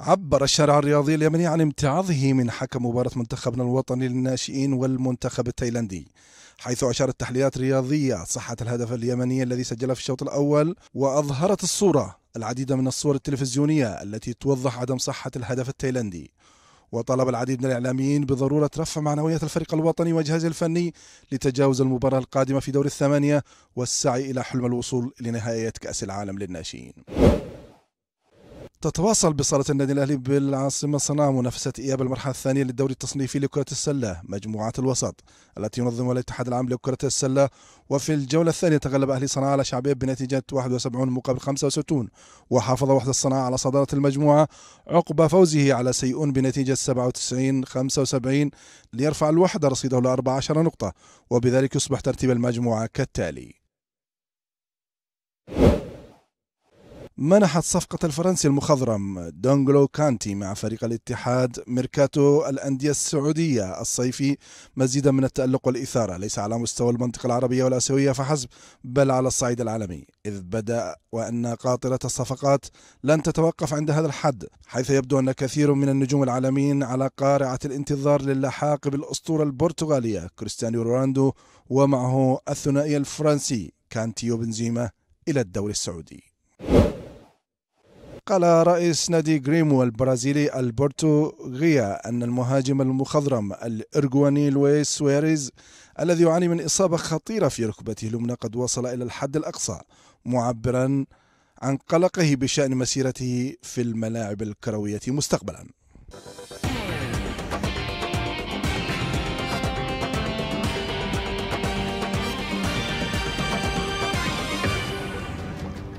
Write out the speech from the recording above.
عبر الشارع الرياضي اليمني عن امتعاضه من حكم مباراة منتخبنا الوطني للناشئين والمنتخب التايلاندي حيث أشارت تحليلات رياضية صحة الهدف اليمني الذي سجله في الشوط الأول وأظهرت الصورة العديد من الصور التلفزيونية التي توضح عدم صحة الهدف التايلاندي وطلب العديد من الإعلاميين بضرورة رفع معنويات الفريق الوطني وجهازه الفني لتجاوز المباراة القادمة في دور الثمانية والسعي إلى حلم الوصول لنهائية كأس العالم للناشئين تتواصل بصالة النادي الأهلي بالعاصمة صنعاء منافسة إياب المرحلة الثانية للدوري التصنيفي لكرة السلة مجموعة الوسط التي ينظمها الاتحاد العام لكرة السلة وفي الجولة الثانية تغلب أهلي صنعاء على شعبية بنتيجة 71 مقابل 65 وحافظ وحدة صنعاء على صدارة المجموعة عقب فوزه على سيئون بنتيجة 97 75 ليرفع الوحدة رصيده ل 14 نقطة وبذلك يصبح ترتيب المجموعة كالتالي منحت صفقة الفرنسي المخضرم دونغلو كانتي مع فريق الاتحاد ميركاتو الأندية السعودية الصيفي مزيدا من التألق والإثارة ليس على مستوى المنطقة العربية والآسيوية فحسب بل على الصعيد العالمي إذ بدأ وأن قاطرة الصفقات لن تتوقف عند هذا الحد حيث يبدو أن كثير من النجوم العالميين على قارعة الانتظار للحاق بالأسطورة البرتغالية كريستيانو رونالدو ومعه الثنائي الفرنسي كانتي وبنزيما إلى الدوري السعودي قال رئيس نادي غريمو البرازيلي ألبرتو غيا أن المهاجم المخضرم الإرجواني لويس سواريز الذي يعاني من إصابة خطيرة في ركبته اليمنى قد وصل إلى الحد الأقصى معبرا عن قلقه بشأن مسيرته في الملاعب الكروية مستقبلا